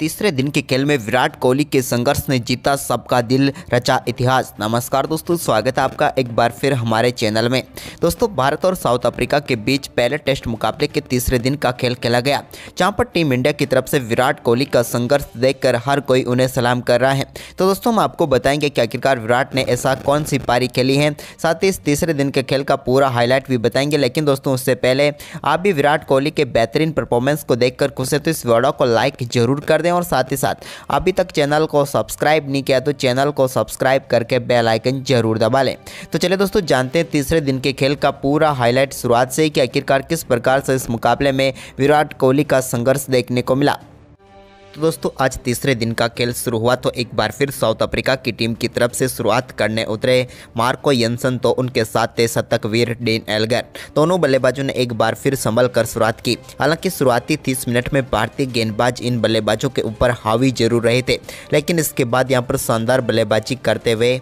तीसरे दिन के खेल में विराट कोहली के संघर्ष ने जीता सबका दिल रचा इतिहास नमस्कार दोस्तों स्वागत है आपका एक बार फिर हमारे चैनल में दोस्तों भारत और साउथ अफ्रीका के बीच पहले टेस्ट मुकाबले के तीसरे दिन का खेल खेला गया जहाँ पर टीम इंडिया की तरफ से विराट कोहली का संघर्ष देखकर हर कोई उन्हें सलाम कर रहा है तो दोस्तों हम आपको बताएंगे कि आखिरकार विराट ने ऐसा कौन सी पारी खेली है साथ ही इस तीसरे दिन के खेल का पूरा हाईलाइट भी बताएंगे लेकिन दोस्तों उससे पहले आप भी विराट कोहली के बेहतरीन परफॉर्मेंस को देखकर खुश है तो इस वीडियो को लाइक जरूर कर दें दें और साथ ही साथ अभी तक चैनल को सब्सक्राइब नहीं किया तो चैनल को सब्सक्राइब करके बेल आइकन जरूर दबा लें तो चलिए दोस्तों जानते हैं तीसरे दिन के खेल का पूरा हाईलाइट शुरुआत से ही कि आखिरकार किस प्रकार से इस मुकाबले में विराट कोहली का संघर्ष देखने को मिला तो दोस्तों आज तीसरे दिन का खेल शुरू हुआ तो एक बार फिर साउथ अफ्रीका की टीम की तरफ से शुरुआत करने उतरे मार्को यंसन तो उनके साथ थे शतक वीर डेन एलगर दोनों बल्लेबाजों ने एक बार फिर संभल कर शुरुआत की हालांकि शुरुआती तीस मिनट में भारतीय गेंदबाज इन बल्लेबाजों के ऊपर हावी जरूर रहे थे लेकिन इसके बाद यहाँ पर शानदार बल्लेबाजी करते हुए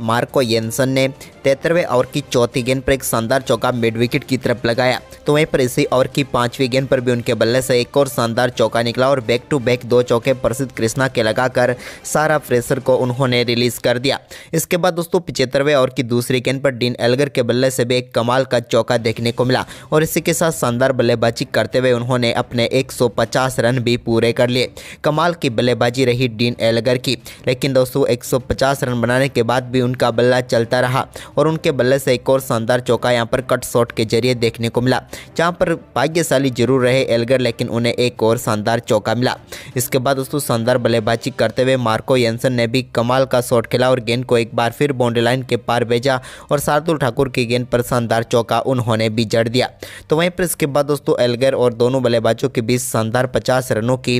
मार्को येंसन ने तेतरवें ओवर की चौथी गेंद पर एक शानदार चौका मिड विकेट की तरफ लगाया तो वहीं पर इसी ओवर की पांचवी गेंद पर भी उनके बल्ले से एक और शानदार चौका निकला और बैक टू बैक दो चौके प्रसिद्ध कृष्णा के लगाकर सारा प्रेशर को उन्होंने रिलीज कर दिया इसके बाद दोस्तों पिछहत्तरवें ओवर की दूसरी गेंद पर डीन एलगर के बल्ले से भी एक कमाल का चौका देखने को मिला और इसी के साथ शानदार बल्लेबाजी करते हुए उन्होंने अपने एक रन भी पूरे कर लिए कमाल की बल्लेबाजी रही डीन एलगर की लेकिन दोस्तों एक रन बनाने के बाद भी उनका बल्ला चलता रहा और उनके बल्ले से एक और शानदार चौका यहाँ पर कट शॉट के जरिए देखने को मिला जहाँ पर भाग्यशाली जरूर रहे एलगर लेकिन उन्हें एक और शानदार चौका मिला इसके बाद दोस्तों शानदार बल्लेबाजी करते हुए मार्को यंसन ने भी कमाल का शॉट खेला और गेंद को एक बार फिर बाउंड्री लाइन के पार भेजा और शार्दुल ठाकुर की गेंद पर शानदार चौका उन्होंने भी जड़ दिया तो वहीं पर इसके बाद दोस्तों एलगर और दोनों बल्लेबाजों के बीच शानदार पचास रनों की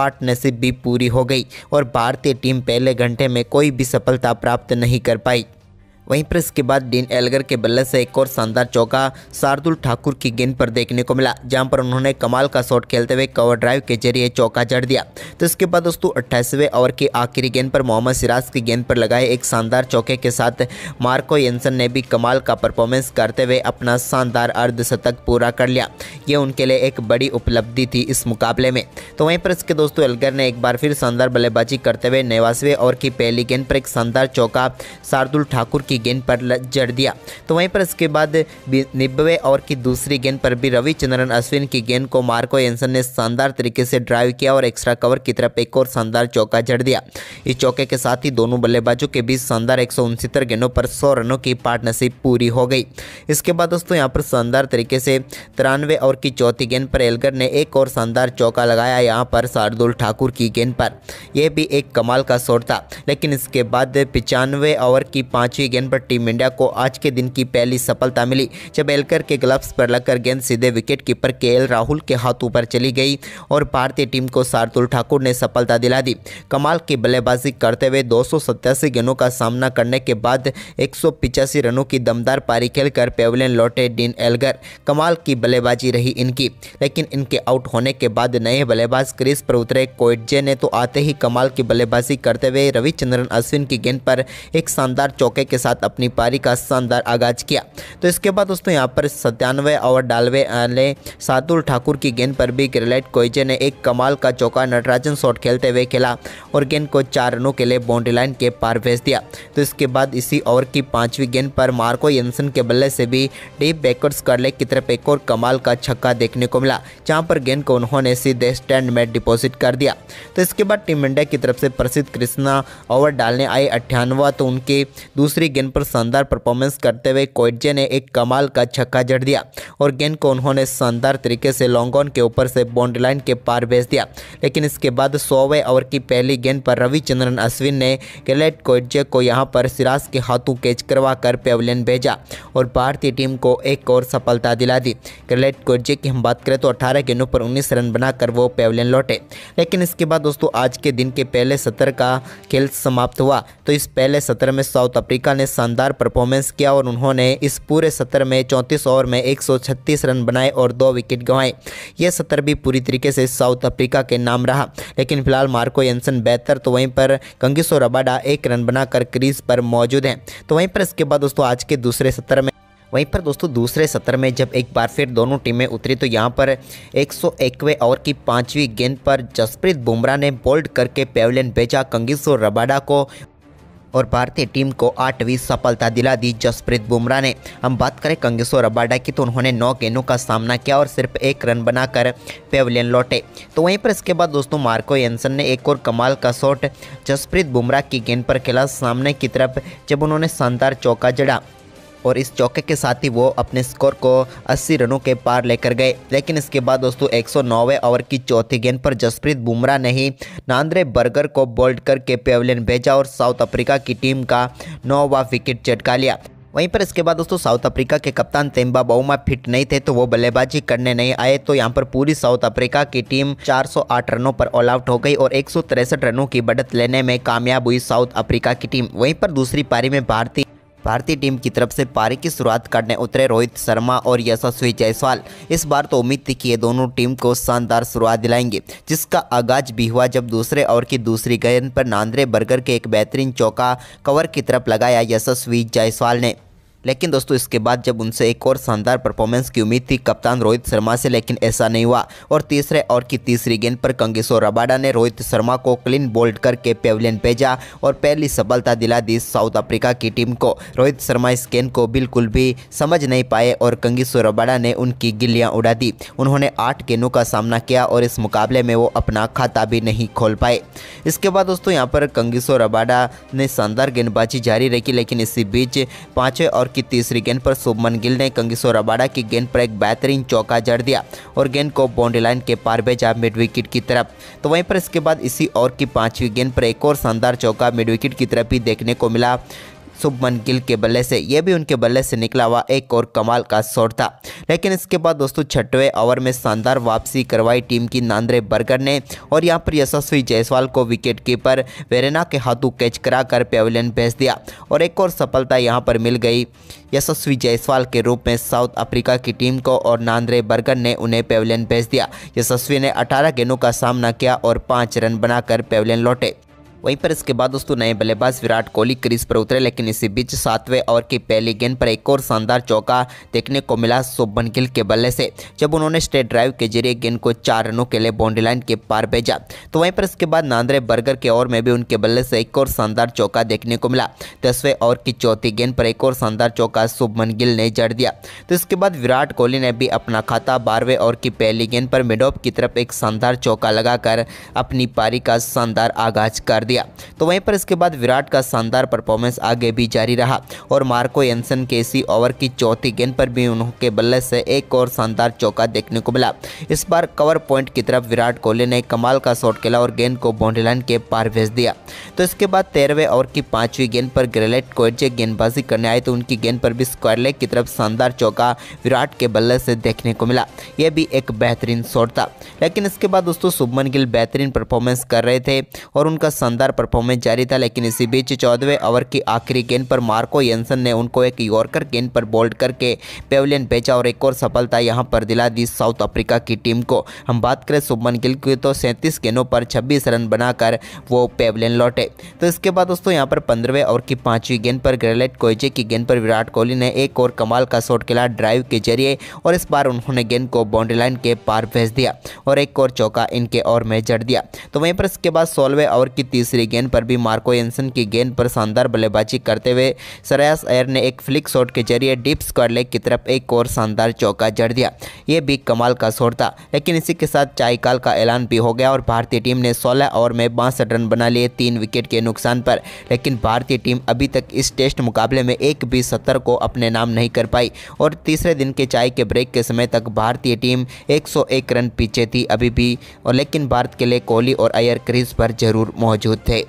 पार्टनरशिप भी पूरी हो गई और भारतीय टीम पहले घंटे में कोई भी सफलता प्राप्त नहीं cualquier वहीं पर इसके बाद डीन एलगर के बल्ले से एक और शानदार चौका शार्दुल ठाकुर की गेंद पर देखने को मिला जहां पर उन्होंने कमाल का शॉट खेलते हुए कवर ड्राइव के जरिए चौका जड़ दिया तो इसके बाद दोस्तों अट्ठाईसवें ओवर की आखिरी गेंद पर मोहम्मद सिराज की गेंद पर लगाए एक शानदार चौके के साथ मार्को यसन ने भी कमाल का परफॉर्मेंस करते हुए अपना शानदार अर्धशतक पूरा कर लिया ये उनके लिए एक बड़ी उपलब्धि थी इस मुकाबले में तो वहीं पर इसके दोस्तों एलगर ने एक बार फिर शानदार बल्लेबाजी करते हुए नेवासवे ओवर की पहली गेंद पर एक शानदार चौका शार्दुल ठाकुर की गेंद पर जड़ दिया तो वहीं पर इसके बाद निब्बे ओवर की दूसरी गेंद पर भी रविचंद्रन अश्विन की गेंद को मार्को एंसन ने शानदार तरीके से ड्राइव किया और एक्स्ट्रा कवर की तरफ एक और शानदार चौका जड़ दिया इस चौके के साथ ही दोनों बल्लेबाजों के बीच शानदार एक गेंदों पर सौ रनों की पार्टनरशिप पूरी हो गई इसके बाद दोस्तों यहाँ पर शानदार तरीके से तिरानवे ओवर की चौथी गेंद पर एलगर ने एक और शानदार चौका लगाया यहाँ पर शार्दुल ठाकुर की गेंद पर यह भी एक कमाल का शॉट था लेकिन इसके बाद पिचानवे ओवर की पांचवी गेंद पर टीम इंडिया को आज के दिन की पहली सफलता मिली जब एलकर के ग्लव्स पर लगकर गेंद सीधे विकेट कीपर के एल राहुल के हाथों पर चली गई और भारतीय टीम को शार्दुल ठाकुर ने सफलता दिला दी कमाल की बल्लेबाजी करते हुए दो गेंदों का सामना करने के बाद एक रनों की दमदार पारी खेलकर पेवलियन लौटे डीन एलगर कमाल की बल्लेबाजी रही इनकी लेकिन इनके आउट होने के बाद नए बल्लेबाज क्रिस पर उतरे कोइटजे ने तो आते ही कमाल की बल्लेबाजी करते हुए रविचंद्रन अश्विन की गेंद पर एक शानदार चौके के साथ साथ अपनी पारी का शानदार आगाज किया तो इसके बाद दोस्तों यहाँ पर सत्तानवे और डालवे आने सातुल ठाकुर की गेंद पर भी ग्रेलाइट कोइजे ने एक कमाल का चौका नटराजन शॉट खेलते हुए खेला और गेंद को चार रनों के लिए बाउंड्री लाइन के पार भेज दिया तो इसके बाद इसी ओवर की पांचवी गेंद पर मार्को येंसन के बल्ले से भी डीप बैकवर्ड्स करले की तरफ एक और कमाल का छक्का देखने को मिला जहाँ पर गेंद को उन्होंने सीधे स्टैंड में डिपॉजिट कर दिया तो इसके बाद टीम इंडिया की तरफ से प्रसिद्ध कृष्णा ओवर डालने आई अट्ठानवा तो उनकी दूसरी गेंद गेंद पर शानदार परफॉर्मेंस करते हुए कोइटजे ने एक कमाल का छक्का जड़ दिया और गेंद को उन्होंने शानदार तरीके से लॉन्गॉन के ऊपर से बाउंड्री लाइन के पार भेज दिया लेकिन इसके बाद सौवें ओवर की पहली गेंद पर रविचंद्रन अश्विन ने गलेट कोइटजे को यहाँ पर सिराज के हाथों कैच करवा कर पेवलियन भेजा और भारतीय टीम को एक और सफलता दिला दी गलेट कोइटजे की हम बात करें तो अठारह गेंदों पर उन्नीस रन बनाकर वो पेवलियन लौटे लेकिन इसके बाद दोस्तों आज के दिन के पहले सत्र का खेल समाप्त हुआ तो इस पहले सत्र में साउथ अफ्रीका ने शानदार परफॉर्मेंस किया और उन्होंने इस पूरे सत्र में चौंतीस ओवर में 136 रन बनाए और दो विकेट गंवाए यह सत्र भी पूरी तरीके से साउथ अफ्रीका के नाम रहा लेकिन फिलहाल मार्को यंसन बेहतर तो वहीं पर कंगिसो रबाडा एक रन बनाकर क्रीज पर मौजूद हैं तो वहीं पर इसके बाद दोस्तों आज के दूसरे सत्र में वहीं पर दोस्तों दूसरे सत्र में जब एक बार फिर दोनों टीमें उतरी तो यहां पर एक सौ ओवर की पांचवी गेंद पर जसप्रीत बुमराह ने बोल्ड करके पेवलियन भेजा कंगिसो रबाडा को और भारतीय टीम को आठवीं सफलता दिला दी जसप्रीत बुमराह ने हम बात करें कंगेश्वर अबाडा की तो उन्होंने नौ गेंदों का सामना किया और सिर्फ एक रन बनाकर पेवलियन लौटे तो वहीं पर इसके बाद दोस्तों मार्को एंसन ने एक और कमाल का शॉट जसप्रीत बुमराह की गेंद पर खेला सामने की तरफ जब उन्होंने शानदार चौका जड़ा और इस चौके के साथ ही वो अपने स्कोर को 80 रनों के पार लेकर गए लेकिन इसके बाद दोस्तों एक ओवर की चौथी गेंद पर जसप्रीत बुमराह ने ही नांद्रे बर्गर को बोल्ड करके पेवलियन भेजा और साउथ अफ्रीका की टीम का नौवा विकेट चटका लिया वहीं पर इसके बाद दोस्तों साउथ अफ्रीका के कप्तान तेम्बा बाउमा फिट नहीं थे तो वो बल्लेबाजी करने नहीं आए तो यहाँ पर पूरी साउथ अफ्रीका की टीम 408 रनों पर ऑल आउट हो गई और एक रनों की बढ़त लेने में कामयाब हुई साउथ अफ्रीका की टीम वहीं पर दूसरी पारी में भारतीय भारतीय टीम की तरफ से पारी की शुरुआत करने उतरे रोहित शर्मा और यशस्वी जायसवाल इस बार तो उम्मीद थी कि ये दोनों टीम को शानदार शुरुआत दिलाएंगे जिसका आगाज भी हुआ जब दूसरे ओवर की दूसरी गेंद पर नांद्रे बर्गर के एक बेहतरीन चौका कवर की तरफ लगाया यशस्वी जायसवाल ने लेकिन दोस्तों इसके बाद जब उनसे एक और शानदार परफॉर्मेंस की उम्मीद थी कप्तान रोहित शर्मा से लेकिन ऐसा नहीं हुआ और तीसरे और की तीसरी गेंद पर कंगेसो रबाडा ने रोहित शर्मा को क्लीन बोल्ड करके पेवलियन भेजा और पहली सफलता दिला दी साउथ अफ्रीका की टीम को रोहित शर्मा इस गेंद को बिल्कुल भी समझ नहीं पाए और कंगेसो रबाडा ने उनकी गिल्लियाँ उड़ा दी उन्होंने आठ गेंदों का सामना किया और इस मुकाबले में वो अपना खाता भी नहीं खोल पाए इसके बाद दोस्तों यहाँ पर कंगेश्वर रबाडा ने शानदार गेंदबाजी जारी रखी लेकिन इसी बीच पाँचवें और की तीसरी गेंद पर शुभमन गिल ने कंगिसो अबाड़ा की गेंद पर एक बेहतरीन चौका जड़ दिया और गेंद को बाउंड्री लाइन के पार भेजा मिड विकेट की तरफ तो वहीं पर इसके बाद इसी ओवर की पांचवी गेंद पर एक और शानदार चौका मिड विकेट की तरफ भी देखने को मिला शुभमन गिल के बल्ले से यह भी उनके बल्ले से निकला हुआ एक और कमाल का शॉट था लेकिन इसके बाद दोस्तों छठवें ओवर में शानदार वापसी करवाई टीम की नांद्रे बर्गर ने और यहाँ पर यशस्वी जायसवाल को विकेट कीपर वेरेना के हाथों कैच करा कर पेवलियन भेज दिया और एक और सफलता यहाँ पर मिल गई यशस्वी जायसवाल के रूप में साउथ अफ्रीका की टीम को और नांद्रे बर्गर ने उन्हें पेवलियन भेज दिया यशस्वी ने अठारह गेंदों का सामना किया और पाँच रन बनाकर पेवलियन लौटे वहीं पर इसके बाद दोस्तों नए बल्लेबाज विराट कोहली क्रीज पर उतरे लेकिन इसी बीच सातवें ओवर की पहली गेंद पर एक और शानदार चौका देखने को मिला शोभन गिल के बल्ले से जब उन्होंने स्ट्रेट ड्राइव के जरिए गेंद को चार रनों के लिए बाउंड्री लाइन के पार भेजा तो वहीं पर इसके बाद नांद्रे बर्गर के ओवर में भी उनके बल्ले से एक और शानदार चौका देखने को मिला दसवें ओवर की चौथी गेंद पर एक और शानदार चौका शुभमन गिल ने जड़ दिया तो इसके बाद विराट कोहली ने भी अपना खाता बारहवें ओवर की पहली गेंद पर मिडोप की तरफ एक शानदार चौका लगाकर अपनी पारी का शानदार आगाज कर दिया दिया तो वहीं पर इसके बाद विराट का शानदार परफॉर्मेंस आगे भी जारी रहा और मार्को एनसन के इसी ओवर की चौथी गेंद पर भी उनके बल्ले से एक और शानदार चौका देखने को मिला इस बार कवर पॉइंट की तरफ विराट कोहली ने कमाल का शॉट खेला और गेंद को बाउंड्री लाइन के पार भेज दिया तो इसके बाद तेरहवें ओवर की पांचवी गेंद पर ग्रेलेट कोयचे गेंदबाजी करने आए तो उनकी गेंद पर भी स्क्वायर लेग की तरफ शानदार चौका विराट के बल्ले से देखने को मिला यह भी एक बेहतरीन शॉट था लेकिन इसके बाद दोस्तों शुभमन गिल बेहतरीन परफॉर्मेंस कर रहे थे और उनका शानदार शानदार परफॉर्मेंस जारी था लेकिन इसी बीच चौदहवें ओवर की आखिरी गेंद पर मार्को येंसन ने उनको एक यॉर्कर गेंद पर बोल्ड करके पेवलियन बेचा और एक और सफलता यहाँ पर दिला दी साउथ अफ्रीका की टीम को हम बात करें सुबमन गिल की तो सैंतीस गेंदों पर छब्बीस रन बनाकर वो पेवलियन लौटे तो इसके बाद दोस्तों यहाँ पर पंद्रहवें ओवर की पांचवीं गेंद पर ग्रेलेट कोयजे की गेंद पर विराट कोहली ने एक और कमाल का शॉट खेला ड्राइव के जरिए और इस बार उन्होंने गेंद को बाउंड्री लाइन के पार भेज दिया और एक और चौका इनके और में जड़ दिया तो वहीं पर इसके बाद सोलहवें ओवर की तीस तीसरी गेंद पर भी मार्को एंसन की गेंद पर शानदार बल्लेबाजी करते हुए सरयास अयर ने एक फ्लिक शॉट के जरिए डिप्स स्क्वायर लेग की तरफ एक और शानदार चौका जड़ दिया ये भी कमाल का शॉट था लेकिन इसी के साथ चायकाल का ऐलान भी हो गया और भारतीय टीम ने सोलह ओवर में बासठ रन बना लिए तीन विकेट के नुकसान पर लेकिन भारतीय टीम अभी तक इस टेस्ट मुकाबले में एक भी सत्तर को अपने नाम नहीं कर पाई और तीसरे दिन के चाय के ब्रेक के समय तक भारतीय टीम 101 रन पीछे थी अभी भी और लेकिन भारत के लिए कोहली और अयर क्रीज पर जरूर मौजूद thể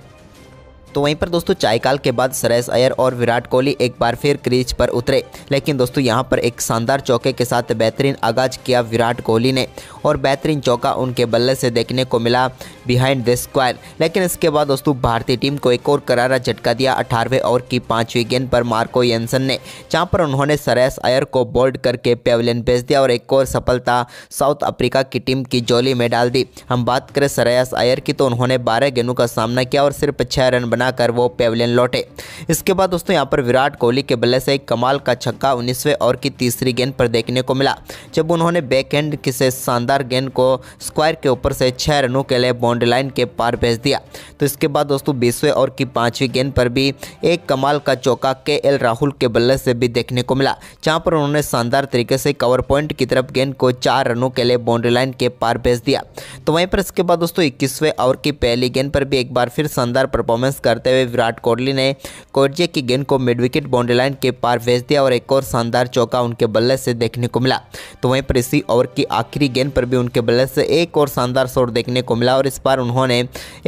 तो वहीं पर दोस्तों चायकाल के बाद सरेस अयर और विराट कोहली एक बार फिर क्रीज पर उतरे लेकिन दोस्तों यहाँ पर एक शानदार चौके के साथ बेहतरीन आगाज किया विराट कोहली ने और बेहतरीन चौका उनके बल्ले से देखने को मिला बिहाइंड द स्क्वायर लेकिन इसके बाद दोस्तों भारतीय टीम को एक और करारा झटका दिया अठारहवें ओवर की पांचवी गेंद पर मार्को येंसन ने जहाँ पर उन्होंने सरेस अयर को बोल्ड करके पेवलियन भेज दिया और एक और सफलता साउथ अफ्रीका की टीम की जोली में डाल दी हम बात करें सरेस अयर की तो उन्होंने बारह गेंदों का सामना किया और सिर्फ छः रन बना बनाकर वो पेवलियन लौटे इसके बाद दोस्तों यहाँ पर विराट कोहली के बल्ले से एक कमाल का छक्का उन्नीसवें ओवर की तीसरी गेंद पर देखने को मिला जब उन्होंने बैक हैंड किसे शानदार गेंद को स्क्वायर के ऊपर से छः रनों के लिए बाउंड्री लाइन के पार भेज दिया तो इसके बाद दोस्तों बीसवें ओवर की पाँचवीं गेंद पर भी एक कमाल का चौका के एल राहुल के बल्ले से भी देखने को मिला जहाँ पर उन्होंने शानदार तरीके से कवर पॉइंट की तरफ गेंद को चार रनों के लिए बाउंड्री लाइन के पार भेज दिया तो वहीं पर इसके बाद दोस्तों इक्कीसवें ओवर की पहली गेंद पर भी एक बार फिर शानदार परफॉर्मेंस कर करते हुए विराट कोहली ने कोर्जे की गेंद को मिड विकेट बाउंड्री लाइन के पार भेज दिया और एक और शानदार चौका उनके बल्ले से देखने को मिला तो वहीं पर इसी ओवर की आखिरी गेंद पर भी उनके बल्ले से एक और शानदार शॉट देखने को मिला और इस बार उन्होंने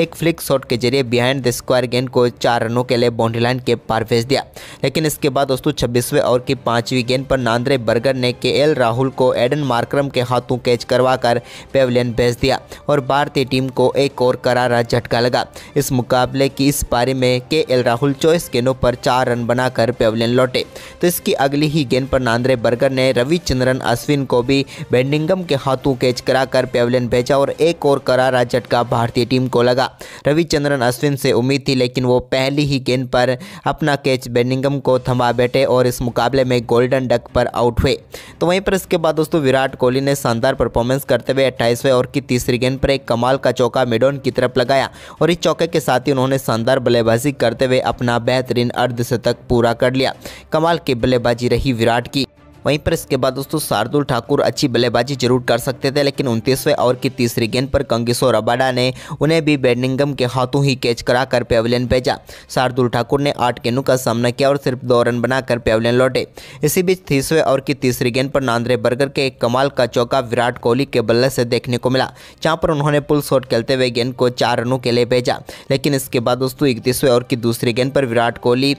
एक फ्लिक शॉट के जरिए बिहाइंड द स्क्वायर गेंद को चार रनों के लिए बाउंड्री लाइन के पार भेज दिया लेकिन इसके बाद दोस्तों छब्बीसवें ओवर की पाँचवीं गेंद पर नांद्रे बर्गर ने के एल राहुल को एडन मार्क्रम के हाथों कैच करवाकर पेवलियन भेज दिया और भारतीय टीम को एक और करारा झटका लगा इस मुकाबले की इस पारी में के एल राहुल चौबीस गेंदों पर चार रन बनाकर पेवलियन लौटे तो इसकी अगली ही गेंद पर नांद्रे बर्गर ने रविचंद्रन अश्विन को भी बेंडिंगम के हाथों कैच कराकर पेवलियन भेजा और एक और करारा झटका भारतीय टीम को लगा रविचंद्रन अश्विन से उम्मीद थी लेकिन वो पहली ही गेंद पर अपना कैच बेंडिंगम को थमा बैठे और इस मुकाबले में गोल्डन डक पर आउट हुए तो वहीं पर इसके बाद दोस्तों विराट कोहली ने शानदार परफॉर्मेंस करते हुए अट्ठाईसवें ओवर की तीसरी गेंद पर एक कमाल का चौका मिडोन की तरफ लगाया और इस चौके के साथ ही उन्होंने शानदार बल्लेबाजी करते हुए अपना बेहतरीन अर्धशतक पूरा कर लिया कमाल की बल्लेबाजी रही विराट की वहीं पर इसके बाद दोस्तों शार्दुल ठाकुर अच्छी बल्लेबाजी जरूर कर सकते थे लेकिन उनतीसवें ओवर की तीसरी गेंद पर कंगिसो रबाडा ने उन्हें भी बेडनिंगम के हाथों ही कैच करा कर पेवलियन भेजा शार्दुल ठाकुर ने आठ गेंदों का सामना किया और सिर्फ दो रन बनाकर पेवलियन लौटे इसी बीच तीसवें ओवर की तीसरी गेंद पर नांद्रे बर्गर के एक कमाल का चौका विराट कोहली के बल्ले से देखने को मिला जहाँ पर उन्होंने पुल शॉट खेलते हुए गेंद को चार रनों के लिए भेजा लेकिन इसके बाद दोस्तों इकतीसवें ओवर की दूसरी गेंद पर विराट कोहली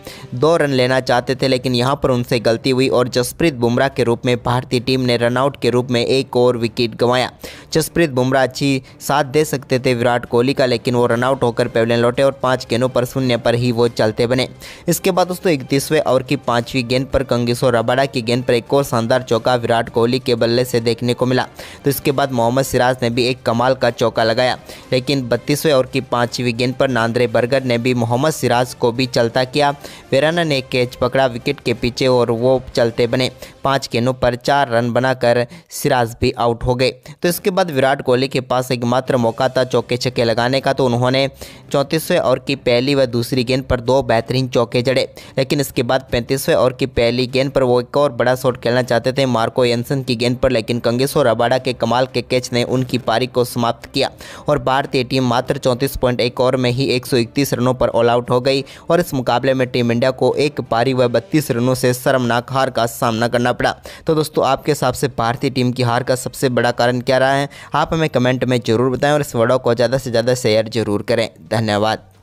दो रन लेना चाहते थे लेकिन यहाँ पर उनसे गलती हुई और जसप्रीत बुमराह बुमराह के रूप में भारतीय टीम ने रनआउट के रूप में एक और विकेट गंवाया जसप्रीत बुमराह अच्छी साथ दे सकते थे विराट कोहली का लेकिन वो रनआउट होकर पेवलियन लौटे और पाँच गेंदों पर शून्य पर ही वो चलते बने इसके बाद दोस्तों इकतीसवें ओवर की पाँचवीं गेंद पर कंगिसो रबाडा की गेंद पर एक और शानदार चौका विराट कोहली के बल्ले से देखने को मिला तो इसके बाद मोहम्मद सिराज ने भी एक कमाल का चौका लगाया लेकिन बत्तीसवें ओवर की पाँचवीं गेंद पर नांद्रे बर्गर ने भी मोहम्मद सिराज को भी चलता किया वेराना ने कैच पकड़ा विकेट के पीछे और वो चलते बने पाँच गेंदों पर चार रन बनाकर सिराज भी आउट हो गए तो इसके बाद विराट कोहली के पास एकमात्र मौका था चौके छक्के लगाने का तो उन्होंने चौंतीसवें ओवर की पहली व दूसरी गेंद पर दो बेहतरीन चौके जड़े लेकिन इसके बाद पैंतीसवें ओवर की पहली गेंद पर वो एक और बड़ा शॉट खेलना चाहते थे मार्को यंसन की गेंद पर लेकिन कंगेश्वर रबाडा के कमाल के कैच ने उनकी पारी को समाप्त किया और भारतीय टीम मात्र चौंतीस पॉइंट एक ओवर में ही एक रनों पर ऑल आउट हो गई और इस मुकाबले में टीम इंडिया को एक पारी व बत्तीस रनों से शर्मनाक हार का सामना करना पड़ा तो दोस्तों आपके हिसाब से भारतीय टीम की हार का सबसे बड़ा कारण क्या रहा है आप हमें कमेंट में ज़रूर बताएं और इस वीडियो को ज़्यादा से ज़्यादा शेयर जरूर करें धन्यवाद